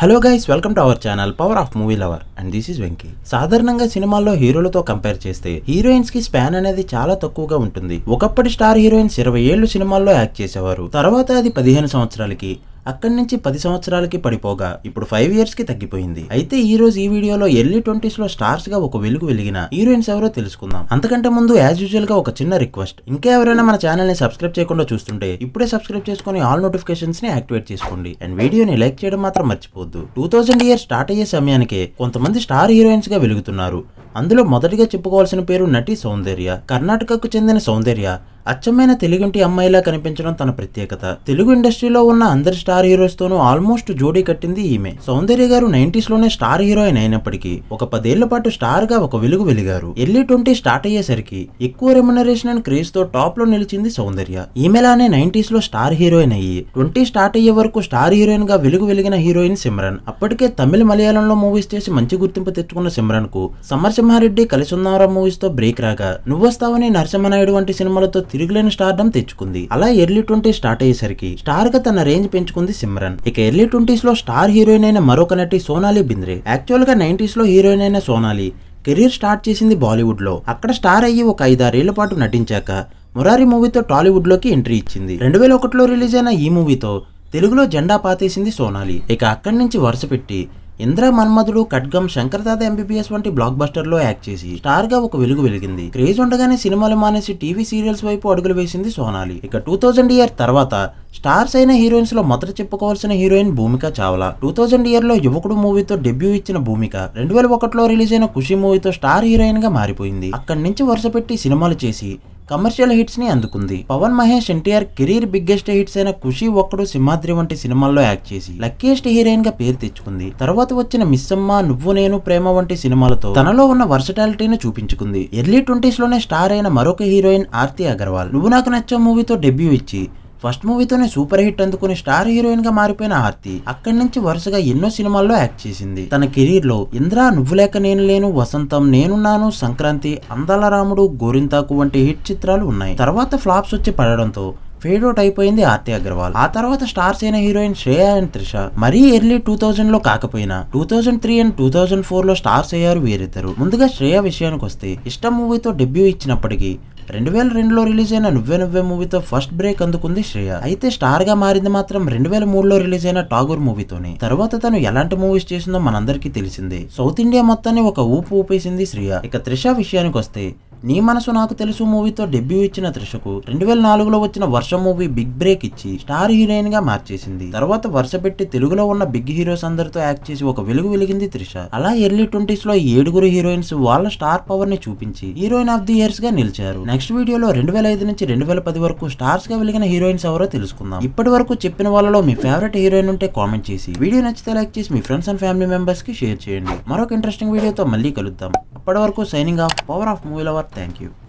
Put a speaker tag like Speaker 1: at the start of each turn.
Speaker 1: hello guys welcome to our channel power of movie lover and this is Venky సాధారణంగా సినిమాల్లో హీరోలతో compare చేస్తే heroines కి స్పాన్ అనేది చాలా తక్కువగా ఉంటుంది ఒకప్పటి స్టార్ హీరోయిన్స్ ఇరవై ఏళ్ళు సినిమాల్లో యాక్ట్ చేసేవారు తర్వాత అది పదిహేను సంవత్సరాలకి అక్కడి నుంచి పది సంవత్సరాలకి పడిపోగా ఇప్పుడు ఫైవ్ ఇయర్స్ కి తగ్గిపోయింది అయితే ఈ రోజు ఈ వీడియోలో ఎర్లీ ట్వంటీస్ లో స్టార్స్ గా ఒక వెలుగు వెలిగిన హీరోయిన్స్ ఎవరో తెలుసుకుందాం అంతకంటే ముందు యాజ్ యూజువల్ గా ఒక చిన్న రిక్వెస్ట్ ఇంకా ఎవరైనా మన ఛానల్ ని సబ్స్క్రైబ్ చేయకుండా చూస్తుంటే ఇప్పుడే సబ్స్క్రైబ్ చేసుకుని ఆల్ నోటిఫికేషన్స్ ని యాక్టివేట్ చేసుకోండి అండ్ వీడియోని లైక్ చేయడం మాత్రం మర్చిపోద్దు టూ థౌసండ్ ఇయర్ స్టార్ట్ అయ్యే సమయానికే కొంతమంది స్టార్ హీరోయిన్స్ గా వెలుగుతున్నారు అందులో మొదటిగా చెప్పుకోవాల్సిన పేరు నటి సౌందర్య కర్ణాటకకు చెందిన సౌందర్య అచ్చమైన తెలుగుంటి అమ్మాయిలా కనిపించడం తన ప్రత్యేకత తెలుగు ఇండస్ట్రీలో ఉన్న అందరి స్టార్ హీరోస్ తోనూ ఆల్మోస్ట్ జోడీ కట్టింది ఈమె సౌందర్య గారు నైన్టీస్ లోనే స్టార్ హీరోయిన్ అయినప్పటికీ ఒక పదేళ్ల పాటు స్టార్ గా ఒక వెలుగు వెలిగారు ఎల్లీ ట్వంటీ స్టార్ట్ అయ్యేసరికి ఎక్కువ రెమ్యునరేషన్ అండ్ క్రేజ్ తో టాప్ లో నిలిచింది సౌందర్య ఈమెలానే నైన్టీస్ లో స్టార్ హీరోయిన్ అయ్యి ట్వంటీ స్టార్ట్ అయ్యే వరకు స్టార్ హీరోయిన్ గా వెలుగు వెలిగిన హీరోయిన్ సిమ్రన్ అప్పటికే తమిళ మలయాళంలో మూవీస్ చేసి మంచి గుర్తింపు తెచ్చుకున్న సిమ్రన్ కు సమరసింహారెడ్డి కలిసి ఉన్నారా మూవీస్ తో బ్రేక్ రాగా నువ్వొస్తావని నరసింహనాయుడు వంటి సినిమాలతో తిరుగులేని స్టార్డమ్ తెచ్చుకుంది అలా ఎర్లీ ట్వంటీ స్టార్ట్ అయ్యేసరికి స్టార్ గా తన రేంజ్ పెంచుకుంది సిమ్రన్ ఇక ఎర్లీ ట్వంటీస్ లో స్టార్ హీరోయిన్ అయిన మరొక నటి సోనాలి బింద్రే యాక్చువల్ గా నైన్టీస్ లో హీరోయిన్ అయిన సోనాలి కెరీర్ స్టార్ట్ చేసింది బాలీవుడ్ లో అక్కడ స్టార్ అయ్యి ఒక ఐదారేళ్ల పాటు నటించాక మురారి మూవీతో టాలీవుడ్ లోకి ఎంట్రీ ఇచ్చింది రెండు వేల ఒకటిలో రిలీజ్ అయిన ఈ మూవీతో తెలుగులో జెండా పాతేసింది సోనాలి ఇక అక్కడి నుంచి వరుస పెట్టి ఇంద్ర మన్మధుడు ఖడ్గం శంకరదాద ఎంబీబీఎస్ వంటి బ్లాక్ బస్టర్ లో యాక్ట్ చేసి స్టార్ గా ఒక వెలుగు వెలిగింది క్రేజ్ ఉండగానే సినిమాలు మానేసి టీవీ సీరియల్స్ వైపు అడుగులు వేసింది సోనాలి ఇక టూ థౌజండ్ ఇయర్ తర్వాత స్టార్స్ అయిన హీరోయిన్స్ లో మొదట చెప్పుకోవాల్సిన heroine Bhumika Chawla two thousand year లో యువకుడు మూవీతో డెబ్యూ ఇచ్చిన భూమిక రెండు వేల ఒకటిలో రిలీజ్ అయిన ఖుషి మూవీతో స్టార్ హీరోయిన్ గా మారిపోయింది అక్కడి నుంచి వరుసపెట్టి సినిమాలు చేసి కమర్షియల్ హిట్స్ ని అందుకుంది Pawan Mahesh NTR career biggest hits అయిన ఖుషి ఒక్కడు సింహాద్రి వంటి సినిమాల్లో యాక్ట్ చేసి లక్కీస్ట్ హీరోయిన్ గా పేరు తెచ్చుకుంది తర్వాత వచ్చిన మిస్సమ్మ నువ్వు నేను ప్రేమ వంటి సినిమాలతో తనలో ఉన్న వర్సటాలిటీని చూపించుకుంది ఎర్లీ ట్వంటీస్ లోనే స్టార్ అయిన మరొక హీరోయిన్ ఆర్తి అగర్వాల్ నువ్వు నాకు నచ్చే మూవీతో డెబ్యూ ఇచ్చి ఫస్ట్ మూవీతోనే సూపర్ హిట్ అందుకుని స్టార్ హీరోయిన్ గా మారిపోయిన ఆర్తి అక్కడి నుంచి వరుసగా ఎన్నో సినిమాల్లో యాక్ట్ చేసింది తన కెరీర్ లో ఇంద్రా నువ్వు లేక నేను లేను వసంతం నేనున్నాను సంక్రాంతి అందాల రాముడు గోరింతాకు వంటి హిట్ చిత్రాలు ఉన్నాయి తర్వాత ఫ్లాప్స్ వచ్చి పడడంతో ఫేడ్ అవుట్ అయిపోయింది ఆర్తి అగర్వాల్ ఆ తర్వాత స్టార్స్ అయిన హీరోయిన్ శ్రేయా అండ్ త్రిష మరీ ఎర్లీ టూ థౌజండ్ లో కాకపోయినా two thousand three and two thousand four లో స్టార్స్ అయ్యారు వీరిద్దరు ముందుగా శ్రేయ విషయానికి వస్తే ఇష్టం మూవీతో డెబ్యూ ఇచ్చినప్పటికీ రెండు వేల రెండులో రిలీజ్ అయిన నువ్వే నువ్వే మూవీతో ఫస్ట్ బ్రేక్ అందుకుంది శ్రేయ అయితే స్టార్ గా మారింది మాత్రం రెండు వేల మూడులో రిలీజ్ అయిన టాగూర్ మూవీతోనే తర్వాత తను ఎలాంటి మూవీస్ చేసిందో మనందరికీ తెలిసిందే సౌత్ ఇండియా మొత్తాన్ని ఒక ఊపు ఊపేసింది శ్రేయ ఇక త్రిష విషయానికి వస్తే నీ మనసు నాకు తెలుసు మూవీతో డెబ్యూ ఇచ్చిన త్రిషకు రెండు వేల నాలుగులో వచ్చిన వర్ష మూవీ బిగ్ బ్రేక్ ఇచ్చి స్టార్ హీరోయిన్ గా మార్చేసింది తర్వాత వర్ష పెట్టి తెలుగులో ఉన్న బిగ్ హీరోస్ అందరితో యాక్ట్ చేసి ఒక వెలుగు వెలిగింది త్రిష అలా ఎర్లీ ట్వంటీస్ లో ఏడుగురు హీరోయిన్స్ వాళ్ళ స్టార్ పవర్ ని చూపించి హీరోయిన్ ఆఫ్ ది ఇయర్స్ గా నిలిచారు నెక్స్ట్ వీడియోలో రెండు వేల ఐదు నుంచి రెండు వేల పది వరకు స్టార్స్ గా వెలిగిన హీరోయిన్స్ ఎవరో తెలుసుకుందాం ఇప్పటి వరకు చెప్పిన వాళ్ళలో మీ ఫేవరెట్ హీరోయిన్ ఉంటే కామెంట్ చేసి వీడియో నచ్చితే లైక్ చేసి మీ ఫ్రెండ్స్ అండ్ ఫ్యామిలీ మెంబర్స్ కి షేర్ చేయండి మరొక ఇంట్రెస్టింగ్ వీడియోతో మళ్ళీ కలుద్దాం पढ़ को signing off power of mobile our thank you